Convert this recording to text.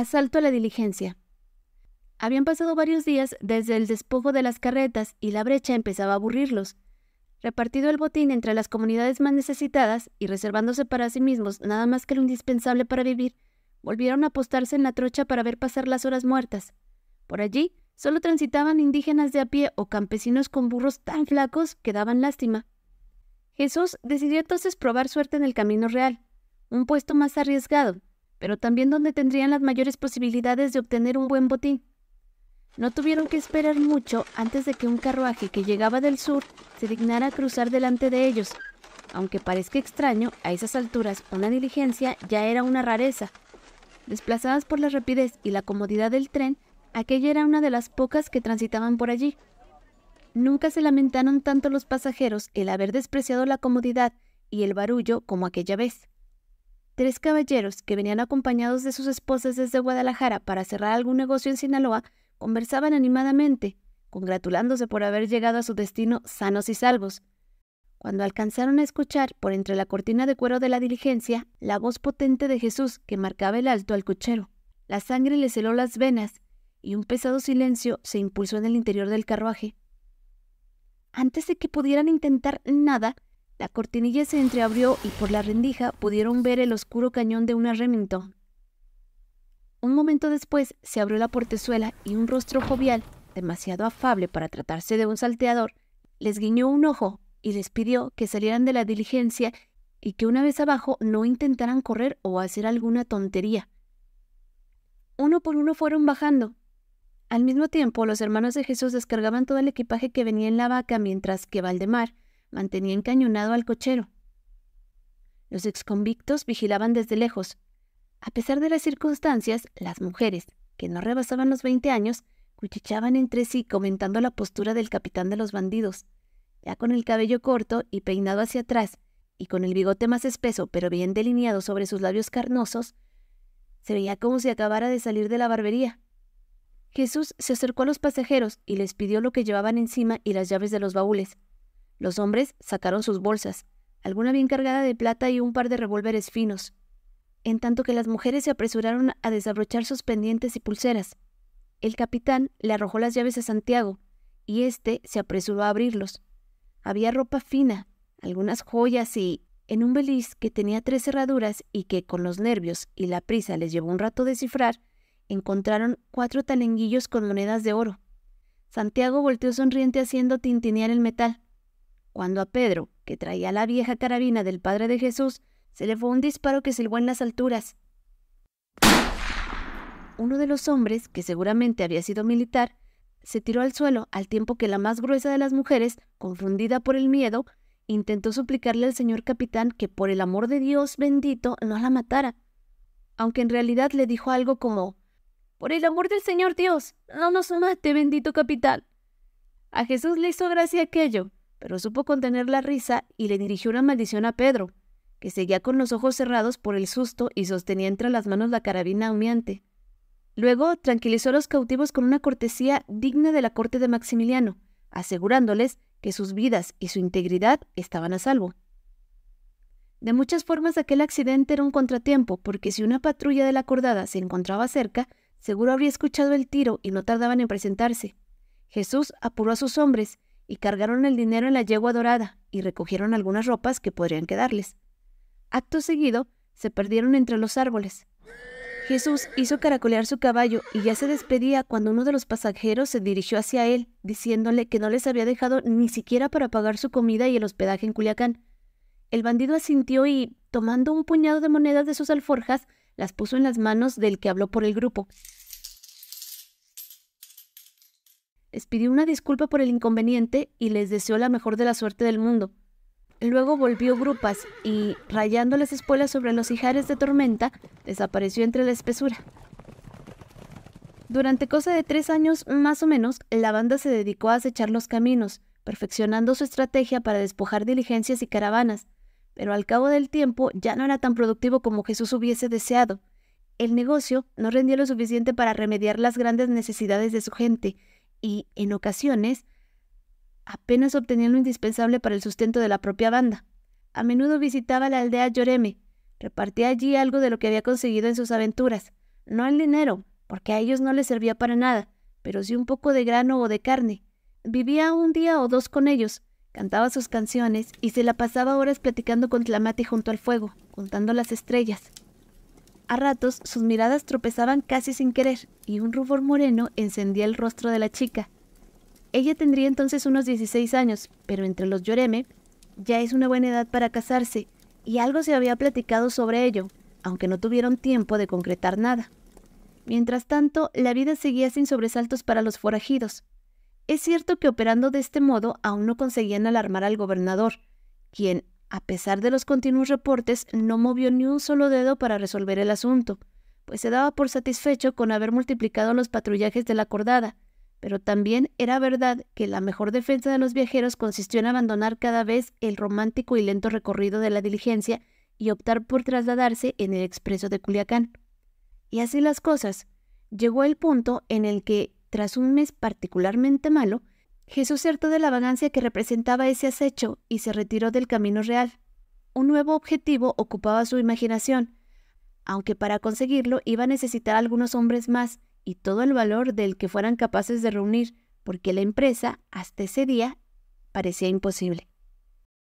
Asalto a la diligencia. Habían pasado varios días desde el despojo de las carretas y la brecha empezaba a aburrirlos. Repartido el botín entre las comunidades más necesitadas y reservándose para sí mismos nada más que lo indispensable para vivir, volvieron a apostarse en la trocha para ver pasar las horas muertas. Por allí solo transitaban indígenas de a pie o campesinos con burros tan flacos que daban lástima. Jesús decidió entonces probar suerte en el camino real, un puesto más arriesgado, pero también donde tendrían las mayores posibilidades de obtener un buen botín. No tuvieron que esperar mucho antes de que un carruaje que llegaba del sur se dignara a cruzar delante de ellos. Aunque parezca extraño, a esas alturas una diligencia ya era una rareza. Desplazadas por la rapidez y la comodidad del tren, aquella era una de las pocas que transitaban por allí. Nunca se lamentaron tanto los pasajeros el haber despreciado la comodidad y el barullo como aquella vez. Tres caballeros, que venían acompañados de sus esposas desde Guadalajara para cerrar algún negocio en Sinaloa, conversaban animadamente, congratulándose por haber llegado a su destino sanos y salvos. Cuando alcanzaron a escuchar, por entre la cortina de cuero de la diligencia, la voz potente de Jesús que marcaba el alto al cochero. La sangre les heló las venas, y un pesado silencio se impulsó en el interior del carruaje. Antes de que pudieran intentar nada, la cortinilla se entreabrió y por la rendija pudieron ver el oscuro cañón de una Remington. Un momento después se abrió la portezuela y un rostro jovial, demasiado afable para tratarse de un salteador, les guiñó un ojo y les pidió que salieran de la diligencia y que una vez abajo no intentaran correr o hacer alguna tontería. Uno por uno fueron bajando, al mismo tiempo, los hermanos de Jesús descargaban todo el equipaje que venía en la vaca, mientras que Valdemar mantenía encañonado al cochero. Los exconvictos vigilaban desde lejos. A pesar de las circunstancias, las mujeres, que no rebasaban los 20 años, cuchicheaban entre sí comentando la postura del capitán de los bandidos. Ya con el cabello corto y peinado hacia atrás, y con el bigote más espeso pero bien delineado sobre sus labios carnosos, se veía como si acabara de salir de la barbería. Jesús se acercó a los pasajeros y les pidió lo que llevaban encima y las llaves de los baúles. Los hombres sacaron sus bolsas, alguna bien cargada de plata y un par de revólveres finos, en tanto que las mujeres se apresuraron a desabrochar sus pendientes y pulseras. El capitán le arrojó las llaves a Santiago, y éste se apresuró a abrirlos. Había ropa fina, algunas joyas y, en un beliz que tenía tres cerraduras y que con los nervios y la prisa les llevó un rato descifrar, encontraron cuatro talenguillos con monedas de oro. Santiago volteó sonriente haciendo tintinear el metal cuando a Pedro, que traía la vieja carabina del padre de Jesús, se le fue un disparo que silbó en las alturas. Uno de los hombres, que seguramente había sido militar, se tiró al suelo al tiempo que la más gruesa de las mujeres, confundida por el miedo, intentó suplicarle al señor capitán que por el amor de Dios bendito no la matara, aunque en realidad le dijo algo como Por el amor del Señor Dios, no nos mate, bendito capitán. A Jesús le hizo gracia aquello, pero supo contener la risa y le dirigió una maldición a Pedro, que seguía con los ojos cerrados por el susto y sostenía entre las manos la carabina humeante. Luego tranquilizó a los cautivos con una cortesía digna de la corte de Maximiliano, asegurándoles que sus vidas y su integridad estaban a salvo. De muchas formas aquel accidente era un contratiempo, porque si una patrulla de la cordada se encontraba cerca, seguro habría escuchado el tiro y no tardaban en presentarse. Jesús apuró a sus hombres y cargaron el dinero en la yegua dorada y recogieron algunas ropas que podrían quedarles. Acto seguido, se perdieron entre los árboles. Jesús hizo caracolear su caballo y ya se despedía cuando uno de los pasajeros se dirigió hacia él, diciéndole que no les había dejado ni siquiera para pagar su comida y el hospedaje en Culiacán. El bandido asintió y, tomando un puñado de monedas de sus alforjas, las puso en las manos del que habló por el grupo. les pidió una disculpa por el inconveniente y les deseó la mejor de la suerte del mundo. Luego volvió Grupas y, rayando las espuelas sobre los ijares de tormenta, desapareció entre la espesura. Durante cosa de tres años más o menos, la banda se dedicó a acechar los caminos, perfeccionando su estrategia para despojar diligencias y caravanas, pero al cabo del tiempo ya no era tan productivo como Jesús hubiese deseado. El negocio no rendía lo suficiente para remediar las grandes necesidades de su gente, y, en ocasiones, apenas obtenían lo indispensable para el sustento de la propia banda. A menudo visitaba la aldea Lloreme, repartía allí algo de lo que había conseguido en sus aventuras, no el dinero, porque a ellos no les servía para nada, pero sí un poco de grano o de carne. Vivía un día o dos con ellos, cantaba sus canciones y se la pasaba horas platicando con Tlamati junto al fuego, contando las estrellas. A ratos sus miradas tropezaban casi sin querer y un rubor moreno encendía el rostro de la chica. Ella tendría entonces unos 16 años, pero entre los lloreme ya es una buena edad para casarse y algo se había platicado sobre ello, aunque no tuvieron tiempo de concretar nada. Mientras tanto, la vida seguía sin sobresaltos para los forajidos. Es cierto que operando de este modo aún no conseguían alarmar al gobernador, quien a pesar de los continuos reportes, no movió ni un solo dedo para resolver el asunto, pues se daba por satisfecho con haber multiplicado los patrullajes de la cordada, pero también era verdad que la mejor defensa de los viajeros consistió en abandonar cada vez el romántico y lento recorrido de la diligencia y optar por trasladarse en el expreso de Culiacán. Y así las cosas. Llegó el punto en el que, tras un mes particularmente malo, Jesús se de la vagancia que representaba ese acecho y se retiró del camino real. Un nuevo objetivo ocupaba su imaginación, aunque para conseguirlo iba a necesitar algunos hombres más y todo el valor del que fueran capaces de reunir, porque la empresa, hasta ese día, parecía imposible.